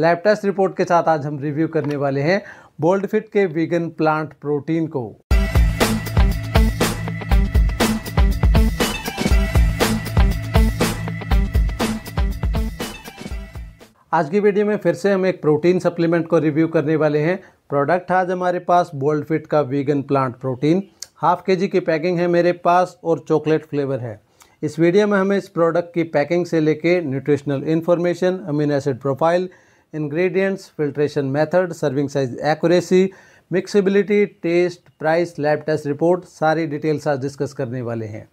lab test report के साथ आज हम रिव्यू करने वाले हैं बोल्ड फिट के वीगन प्लांट प्रोटीन को आज की वीडियो में फिर से हम एक प्रोटीन सप्लीमेंट को रिव्यू करने वाले हैं प्रोडक्ट आज हमारे पास बोल्ड फिट का vegan plant protein half K G की पैकिंग है मेरे पास और चॉकलेट फ्लेवर है इस वीडियो में हमें इस प्रोडक्ट की पैकिंग से लेके nutritional information amino acid profile ingredients, filtration method, serving size accuracy, mixability test price lab test report सारी डिटेल्स आज डिस्कस करने वाले हैं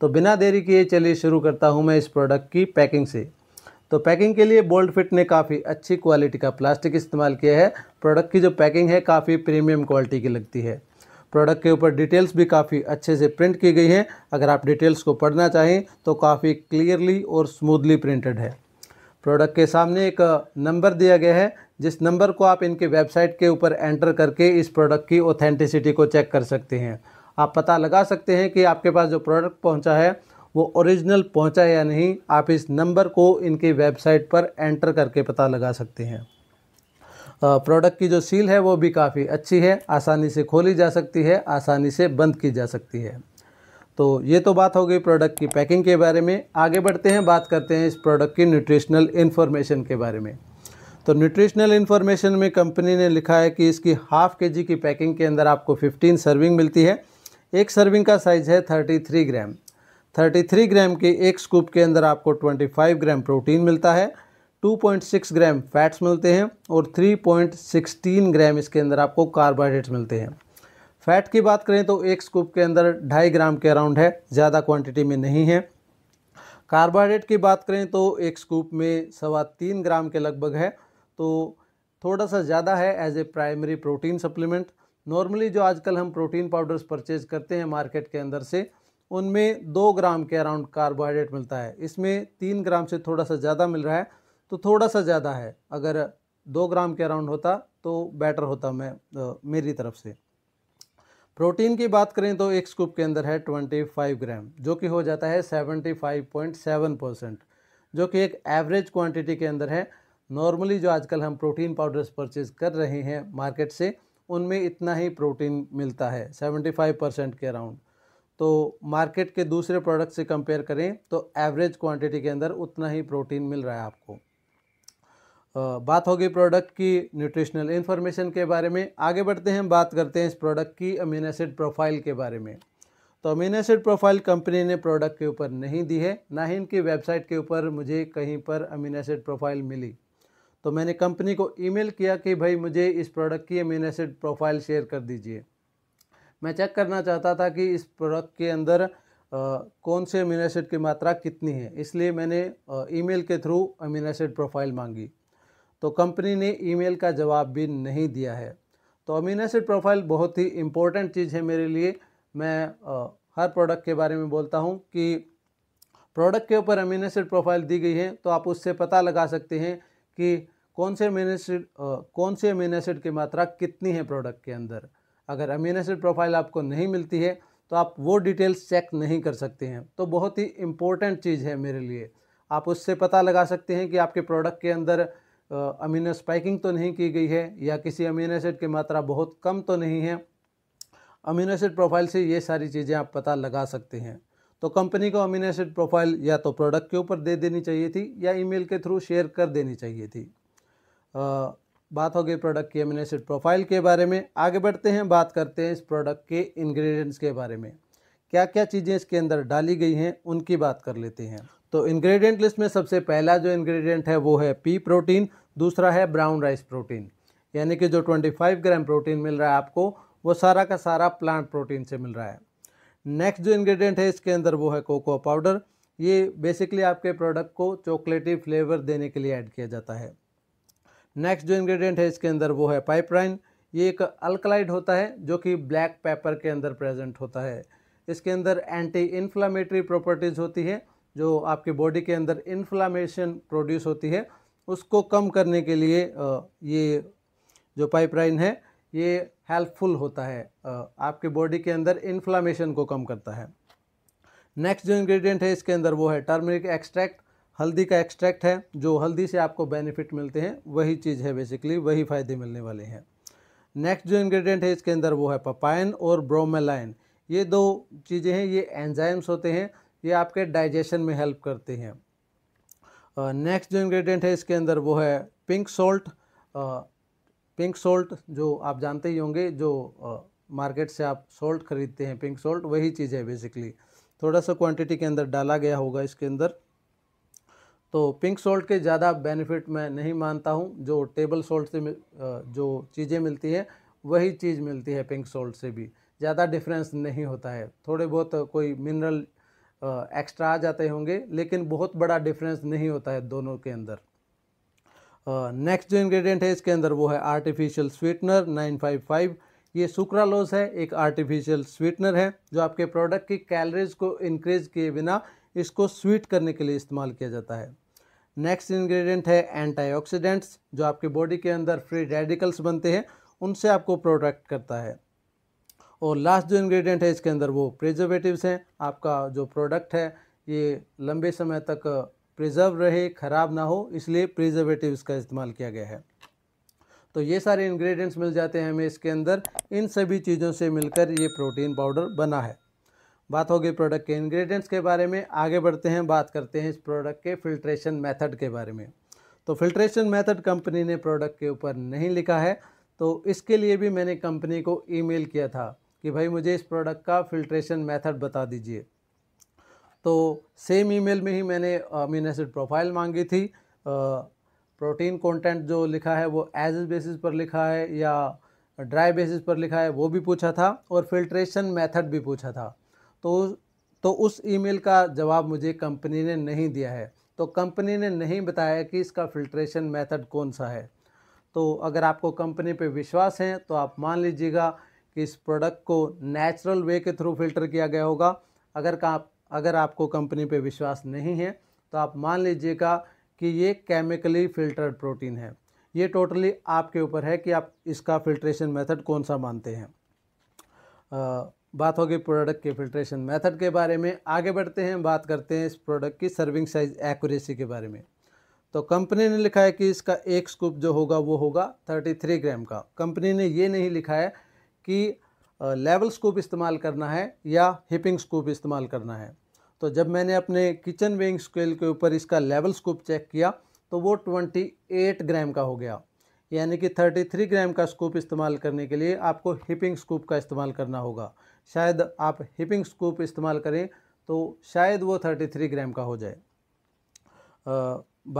तो बिना देरी किए चलिए शुरू करता हूँ मैं इस प्रोडक्ट की पैकिंग से तो पैकिंग के लिए बोल्ड फिट ने काफ़ी अच्छी क्वालिटी का प्लास्टिक इस्तेमाल किया है प्रोडक्ट की जो पैकिंग है काफ़ी प्रीमियम क्वालिटी की लगती है प्रोडक्ट के ऊपर डिटेल्स भी काफ़ी अच्छे से प्रिंट की गई है अगर आप डिटेल्स को पढ़ना चाहें तो काफ़ी क्लियरली और स्मूथली प्रिंटेड है प्रोडक्ट के सामने एक नंबर दिया गया है जिस नंबर को आप इनके वेबसाइट के ऊपर एंटर करके इस प्रोडक्ट की ऑथेंटिसिटी को चेक कर सकते हैं आप पता लगा सकते हैं कि आपके पास जो प्रोडक्ट पहुंचा है वो ओरिजिनल पहुंचा या नहीं आप इस नंबर को इनकी वेबसाइट पर एंटर करके पता लगा सकते हैं प्रोडक्ट की जो सील है वो भी काफ़ी अच्छी है आसानी से खोली जा सकती है आसानी से बंद की जा सकती है तो ये तो बात हो गई प्रोडक्ट की पैकिंग के बारे में आगे बढ़ते हैं बात करते हैं इस प्रोडक्ट की न्यूट्रिशनल इन्फॉर्मेशन के बारे में तो न्यूट्रिशनल इन्फॉर्मेशन में कंपनी ने लिखा है कि इसकी हाफ के जी की पैकिंग के अंदर आपको 15 सर्विंग मिलती है एक सर्विंग का साइज़ है 33 ग्राम 33 ग्राम के एक स्कूप के अंदर आपको 25 ग्राम प्रोटीन मिलता है 2.6 ग्राम फैट्स मिलते हैं और 3.16 ग्राम इसके अंदर आपको कार्बोहाइड्रेट्स मिलते हैं फैट की बात करें तो एक स्कूप के अंदर ढाई ग्राम के अराउंड है ज़्यादा क्वांटिटी में नहीं है कार्बोहाइड्रेट की बात करें तो एक स्कूप में सवा तीन ग्राम के लगभग है तो थोड़ा सा ज़्यादा है as a primary protein supplement normally जो आजकल हम प्रोटीन पाउडर्स परचेज करते हैं मार्केट के अंदर से उनमें दो ग्राम के अराउंड कार्बोहाइड्रेट मिलता है इसमें तीन ग्राम से थोड़ा सा ज़्यादा मिल रहा है तो थोड़ा सा ज़्यादा है अगर दो ग्राम के अराउंड होता तो बेटर होता मैं मेरी तरफ से प्रोटीन की बात करें तो एक स्कूप के अंदर है 25 ग्राम जो कि हो जाता है 75.7 परसेंट जो कि एक एवरेज क्वांटिटी के अंदर है नॉर्मली जो आजकल हम प्रोटीन पाउडर्स परचेज कर रहे हैं मार्केट से उनमें इतना ही प्रोटीन मिलता है 75 परसेंट के अराउंड तो मार्केट के दूसरे प्रोडक्ट से कंपेयर करें तो एवरेज क्वान्टिटी के अंदर उतना ही प्रोटीन मिल रहा है आपको बात होगी प्रोडक्ट की न्यूट्रिशनल इन्फॉर्मेशन के बारे में आगे बढ़ते हैं बात करते हैं इस प्रोडक्ट की अमीनो एसिड प्रोफाइल के बारे में तो अमीनो एसिड प्रोफाइल कंपनी ने प्रोडक्ट के ऊपर नहीं दी है ना ही इनकी वेबसाइट के ऊपर मुझे कहीं पर अमीनो एसिड प्रोफाइल मिली तो मैंने कंपनी को ईमेल किया कि भाई मुझे इस प्रोडक्ट की अमीनो एसिड प्रोफाइल शेयर कर दीजिए मैं चेक करना चाहता था कि इस प्रोडक्ट के अंदर आ, कौन से अमीनो एसिड की मात्रा कितनी है इसलिए मैंने ईमेल के थ्रू अमीनो एसिड प्रोफाइल मांगी तो कंपनी ने ईमेल का जवाब भी नहीं दिया है तो अमीनो एसिड प्रोफाइल बहुत ही इम्पोर्टेंट चीज़ है मेरे लिए मैं आ, हर प्रोडक्ट के बारे में बोलता हूँ कि प्रोडक्ट के ऊपर अमीनो एसिड प्रोफाइल दी गई है तो आप उससे पता लगा सकते हैं कि कौन से अमीनो एसिड कौन से अमीनो एसिड की मात्रा कितनी है प्रोडक्ट के अंदर अगर अमीनो एसिड प्रोफाइल आपको नहीं मिलती है तो आप वो डिटेल्स चेक नहीं कर सकते हैं तो बहुत ही इम्पोर्टेंट चीज़ है मेरे लिए आप उससे पता लगा सकते हैं कि आपके प्रोडक्ट के अंदर अमीनो स्पाइकिंग तो नहीं की गई है या किसी अमीनो एसिड की मात्रा बहुत कम तो नहीं है अमीनो एसिड प्रोफाइल से ये सारी चीज़ें आप पता लगा सकते हैं तो कंपनी को अमीनो एसिड प्रोफाइल या तो प्रोडक्ट के ऊपर दे देनी चाहिए थी या ईमेल के थ्रू शेयर कर देनी चाहिए थी आ, बात हो गई प्रोडक्ट की अमीनो एसिड प्रोफाइल के बारे में आगे बढ़ते हैं बात करते हैं इस प्रोडक्ट के इंग्रेडिएंट्स के बारे में क्या क्या चीज़ें इसके अंदर डाली गई हैं उनकी बात कर लेते हैं तो इंग्रेडिएंट लिस्ट में सबसे पहला जो इंग्रेडिएंट है वो है पी प्रोटीन दूसरा है ब्राउन राइस प्रोटीन यानी कि जो 25 ग्राम प्रोटीन मिल रहा है आपको वो सारा का सारा प्लांट प्रोटीन से मिल रहा है नेक्स्ट जो इंग्रेडिएंट है इसके अंदर वो है कोको पाउडर ये बेसिकली आपके प्रोडक्ट को चॉकलेटी फ्लेवर देने के लिए ऐड किया जाता है नेक्स्ट जो इन्ग्रीडियंट है इसके अंदर वो है पाइपराइन ये एक अल्कलाइड होता है जो कि ब्लैक पेपर के अंदर प्रेजेंट होता है इसके अंदर एंटी इन्फ्लामेटरी प्रॉपर्टीज़ होती है जो आपके बॉडी के अंदर इन्फ्लामेशन प्रोड्यूस होती है उसको कम करने के लिए ये जो पाइपलाइन है ये हेल्पफुल होता है आपके बॉडी के अंदर इन्फ्लामेशन को कम करता है नेक्स्ट जो इंग्रेडिएंट है इसके अंदर वो है टर्मरिक एक्सट्रैक्ट हल्दी का एक्सट्रैक्ट है जो हल्दी से आपको बेनिफिट मिलते हैं वही चीज़ है बेसिकली वही फ़ायदे मिलने वाले हैं नेक्स्ट जो इंग्रेडिएंट है इसके अंदर वो है पपाइन और ब्रोमेलाइन ये दो चीज़ें हैं ये एंजाइम्स होते हैं ये आपके डाइजेशन में हेल्प करते हैं नेक्स्ट जो इंग्रेडिएंट है इसके अंदर वो है पिंक सॉल्ट पिंक सॉल्ट जो आप जानते ही होंगे जो मार्केट से आप सॉल्ट खरीदते हैं पिंक सॉल्ट वही चीज़ है बेसिकली थोड़ा सा क्वांटिटी के अंदर डाला गया होगा इसके अंदर तो पिंक सॉल्ट के ज़्यादा बेनिफिट मैं नहीं मानता हूँ जो टेबल सॉल्ट से जो चीज़ें मिलती हैं वही चीज़ मिलती है पिंक सॉल्ट से भी ज़्यादा डिफरेंस नहीं होता है थोड़े बहुत कोई मिनरल एक्स्ट्रा आ जाते होंगे लेकिन बहुत बड़ा डिफरेंस नहीं होता है दोनों के अंदर नेक्स्ट जो इंग्रेडिएंट है इसके अंदर वो है आर्टिफिशियल स्वीटनर 955 ये सुक्रालोज है एक आर्टिफिशियल स्वीटनर है जो आपके प्रोडक्ट की कैलरीज को इंक्रीज किए बिना इसको स्वीट करने के लिए इस्तेमाल किया जाता है नेक्स्ट इंग्रेडिएंट है एंटीऑक्सीडेंट्स जो आपके बॉडी के अंदर फ्री रेडिकल्स बनते हैं उनसे आपको प्रोटेक्ट करता है और लास्ट जो इंग्रेडिएंट है इसके अंदर वो प्रिजर्वेटिव्स हैं आपका जो प्रोडक्ट है ये लंबे समय तक प्रिजर्व रहे ख़राब ना हो इसलिए प्रिजर्वेटिव्स का इस्तेमाल किया गया है तो ये सारे इंग्रेडिएंट्स मिल जाते हैं हमें इसके अंदर इन सभी चीज़ों से मिलकर ये प्रोटीन पाउडर बना है बात होगी प्रोडक्ट के इंग्रेडिएंट्स के बारे में आगे बढ़ते हैं बात करते हैं इस प्रोडक्ट के फिल्ट्रेशन मेथड के बारे में तो फिल्ट्रेशन मेथड कंपनी ने प्रोडक्ट के ऊपर नहीं लिखा है तो इसके लिए भी मैंने कंपनी को ईमेल किया था कि भाई मुझे इस प्रोडक्ट का फिल्ट्रेशन मेथड बता दीजिए तो सेम ईमेल में ही मैंने अमीन एसिड प्रोफाइल मांगी थी प्रोटीन uh, कंटेंट जो लिखा है वो एज बेसिस पर लिखा है या ड्राई बेसिस पर लिखा है वो भी पूछा था और फिल्ट्रेशन मेथड भी पूछा था तो तो उस ईमेल का जवाब मुझे कंपनी ने नहीं दिया है तो कंपनी ने नहीं बताया कि इसका फिल्ट्रेशन मेथड कौन सा है तो अगर आपको कंपनी पे विश्वास है तो आप मान लीजिएगा कि इस प्रोडक्ट को नेचुरल वे के थ्रू फिल्टर किया गया होगा अगर का अगर आपको कंपनी पे विश्वास नहीं है तो आप मान लीजिएगा कि ये केमिकली फिल्टर्ड प्रोटीन है ये टोटली आपके ऊपर है कि आप इसका फिल्ट्रेशन मेथड कौन सा मानते हैं आ, बात होगी प्रोडक्ट के फिल्ट्रेशन मेथड के बारे में आगे बढ़ते हैं बात करते हैं इस प्रोडक्ट की सर्विंग साइज एक्यूरेसी के बारे में तो कंपनी ने लिखा है कि इसका एक स्कूप जो होगा वो होगा थ्री ग्राम का कंपनी ने ये नहीं लिखा है कि लेवल स्कूप इस्तेमाल करना है या हिपिंग स्कूप इस्तेमाल करना है तो जब मैंने अपने किचन वेइंग स्केल के ऊपर इसका लेवल स्कूप चेक किया तो वो 28 ग्राम का हो गया यानी कि 33 ग्राम का स्कूप इस्तेमाल करने के लिए आपको हिपिंग स्कूप का इस्तेमाल करना होगा शायद आप हिपिंग स्कूप इस्तेमाल करें तो शायद वो 33 ग्राम का हो जाए आ,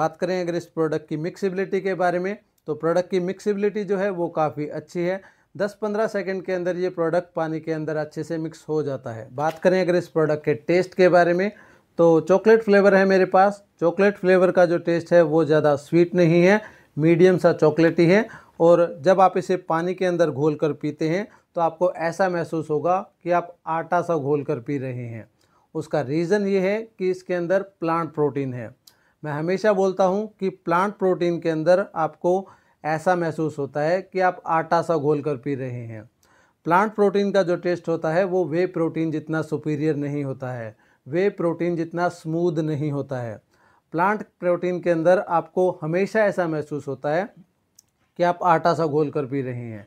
बात करें अगर इस प्रोडक्ट की मिक्सिबिलिटी के बारे में तो प्रोडक्ट की मिक्सिबिलिटी जो है वो काफ़ी अच्छी है 10-15 सेकंड के अंदर ये प्रोडक्ट पानी के अंदर अच्छे से मिक्स हो जाता है बात करें अगर इस प्रोडक्ट के टेस्ट के बारे में तो चॉकलेट फ्लेवर है मेरे पास चॉकलेट फ्लेवर का जो टेस्ट है वो ज़्यादा स्वीट नहीं है मीडियम सा चॉकलेट है और जब आप इसे पानी के अंदर घोल कर पीते हैं तो आपको ऐसा महसूस होगा कि आप आटा सा घोल कर पी रहे हैं उसका रीज़न ये है कि इसके अंदर प्लांट प्रोटीन है मैं हमेशा बोलता हूँ कि प्लांट प्रोटीन के अंदर आपको ऐसा महसूस होता है कि आप आटा सा घोल कर पी रहे हैं प्लांट प्रोटीन का जो टेस्ट होता है वो वे प्रोटीन जितना सुपीरियर नहीं होता है वे प्रोटीन जितना स्मूद नहीं होता है प्लांट प्रोटीन के अंदर आपको हमेशा ऐसा महसूस होता है कि आप आटा सा घोल कर पी रहे हैं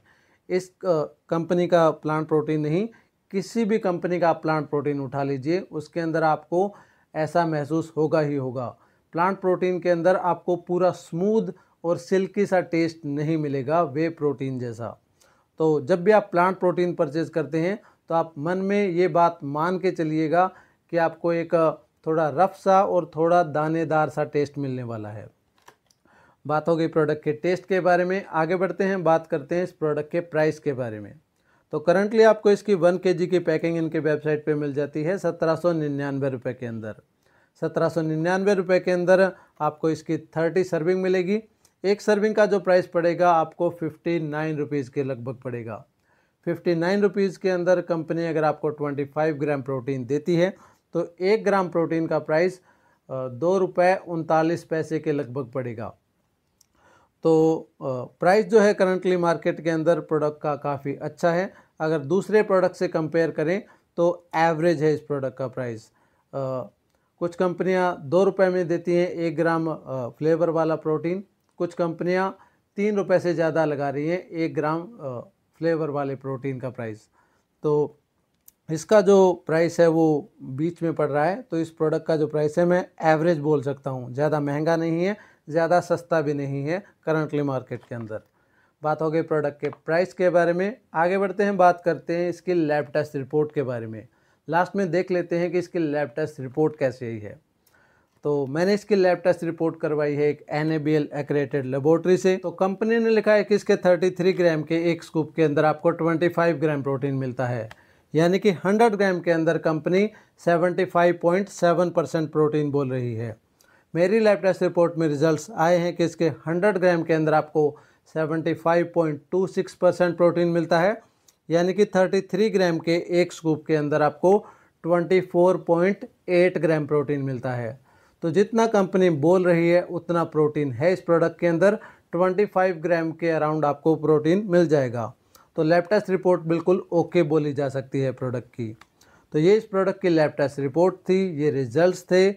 इस कंपनी का प्लांट प्रोटीन नहीं किसी भी कंपनी का आप प्लांट प्रोटीन उठा लीजिए उसके अंदर आपको ऐसा महसूस होगा ही होगा प्लांट प्रोटीन के अंदर आपको पूरा स्मूद और सिल्की सा टेस्ट नहीं मिलेगा वे प्रोटीन जैसा तो जब भी आप प्लांट प्रोटीन परचेज करते हैं तो आप मन में ये बात मान के चलिएगा कि आपको एक थोड़ा रफ सा और थोड़ा दानेदार सा टेस्ट मिलने वाला है बात हो गई प्रोडक्ट के टेस्ट के बारे में आगे बढ़ते हैं बात करते हैं इस प्रोडक्ट के प्राइस के बारे में तो करंटली आपको इसकी वन के की पैकिंग इनके वेबसाइट पर मिल जाती है सत्रह सौ निन्यानवे रुपये के अंदर सत्रह सौ निन्यानवे रुपये के अंदर आपको इसकी थर्टी सर्विंग मिलेगी एक सर्विंग का जो प्राइस पड़ेगा आपको फिफ्टी नाइन रुपीज़ के लगभग पड़ेगा फिफ्टी नाइन रुपीज़ के अंदर कंपनी अगर आपको ट्वेंटी फाइव ग्राम प्रोटीन देती है तो एक ग्राम प्रोटीन का प्राइस दो रुपये उनतालीस पैसे के लगभग पड़ेगा तो प्राइस जो है करंटली मार्केट के अंदर प्रोडक्ट का काफ़ी अच्छा है अगर दूसरे प्रोडक्ट से कंपेयर करें तो एवरेज है इस प्रोडक्ट का प्राइस कुछ कंपनियां दो रुपये में देती हैं एक ग्राम फ्लेवर वाला प्रोटीन कुछ कंपनियां तीन रुपए से ज़्यादा लगा रही हैं एक ग्राम फ्लेवर वाले प्रोटीन का प्राइस तो इसका जो प्राइस है वो बीच में पड़ रहा है तो इस प्रोडक्ट का जो प्राइस है मैं एवरेज बोल सकता हूँ ज़्यादा महंगा नहीं है ज़्यादा सस्ता भी नहीं है करंटली मार्केट के अंदर बात हो गई प्रोडक्ट के प्राइस के बारे में आगे बढ़ते हैं बात करते हैं इसकी लैब टेस्ट रिपोर्ट के बारे में लास्ट में देख लेते हैं कि इसकी लैब टेस्ट रिपोर्ट कैसी है तो मैंने इसकी लैब टेस्ट रिपोर्ट करवाई है एक N A B L accredited laboratory से तो कंपनी ने लिखा है कि इसके 33 ग्राम के एक स्कूप के अंदर आपको 25 ग्राम प्रोटीन मिलता है यानी कि 100 ग्राम के अंदर कंपनी 75.7 परसेंट प्रोटीन बोल रही है मेरी लैब टेस्ट रिपोर्ट में रिजल्ट्स आए हैं कि इसके 100 ग्राम के अंदर आपको 75.26 परसेंट प्रोटीन मिलता है यानी कि 33 ग्राम के एक स्कूप के अंदर आपको 24.8 ग्राम प्रोटीन मिलता है तो जितना कंपनी बोल रही है उतना प्रोटीन है इस प्रोडक्ट के अंदर 25 ग्राम के अराउंड आपको प्रोटीन मिल जाएगा तो लैब टेस्ट रिपोर्ट बिल्कुल ओके बोली जा सकती है प्रोडक्ट की तो ये इस प्रोडक्ट की लैब टेस्ट रिपोर्ट थी ये रिजल्ट थे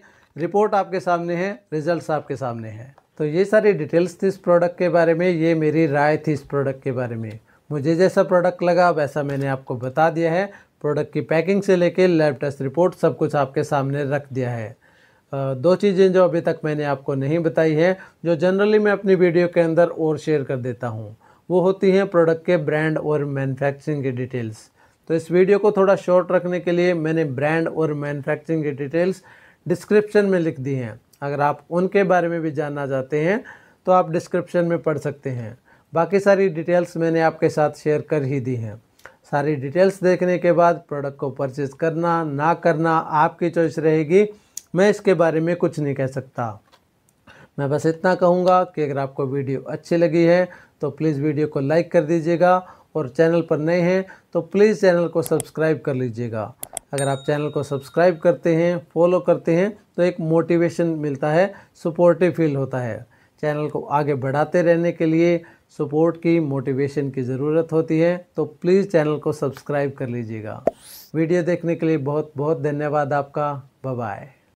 रिपोर्ट आपके सामने है रिजल्ट आपके सामने हैं तो ये सारी डिटेल्स थी इस प्रोडक्ट के बारे में ये मेरी राय थी इस प्रोडक्ट के बारे में मुझे जैसा प्रोडक्ट लगा वैसा मैंने आपको बता दिया है प्रोडक्ट की पैकिंग से लेके लैब टेस्ट रिपोर्ट सब कुछ आपके सामने रख दिया है दो चीज़ें जो अभी तक मैंने आपको नहीं बताई है जो जनरली मैं अपनी वीडियो के अंदर और शेयर कर देता हूँ वो होती हैं प्रोडक्ट के ब्रांड और मैन्युफैक्चरिंग की डिटेल्स तो इस वीडियो को थोड़ा शॉर्ट रखने के लिए मैंने ब्रांड और मैन्युफैक्चरिंग की डिटेल्स डिस्क्रिप्शन में लिख दी हैं अगर आप उनके बारे में भी जानना चाहते हैं तो आप डिस्क्रिप्शन में पढ़ सकते हैं बाकी सारी डिटेल्स मैंने आपके साथ शेयर कर ही दी हैं सारी डिटेल्स देखने के बाद प्रोडक्ट को परचेज़ करना ना करना आपकी चॉइस रहेगी मैं इसके बारे में कुछ नहीं कह सकता मैं बस इतना कहूँगा कि अगर आपको वीडियो अच्छी लगी है तो प्लीज़ वीडियो को लाइक कर दीजिएगा और चैनल पर नए हैं तो प्लीज़ चैनल को सब्सक्राइब कर लीजिएगा अगर आप चैनल को सब्सक्राइब करते हैं फॉलो करते हैं तो एक मोटिवेशन मिलता है सपोर्टिव फील होता है चैनल को आगे बढ़ाते रहने के लिए सपोर्ट की मोटिवेशन की ज़रूरत होती है तो प्लीज़ चैनल को सब्सक्राइब कर लीजिएगा वीडियो देखने के लिए बहुत बहुत धन्यवाद आपका बाय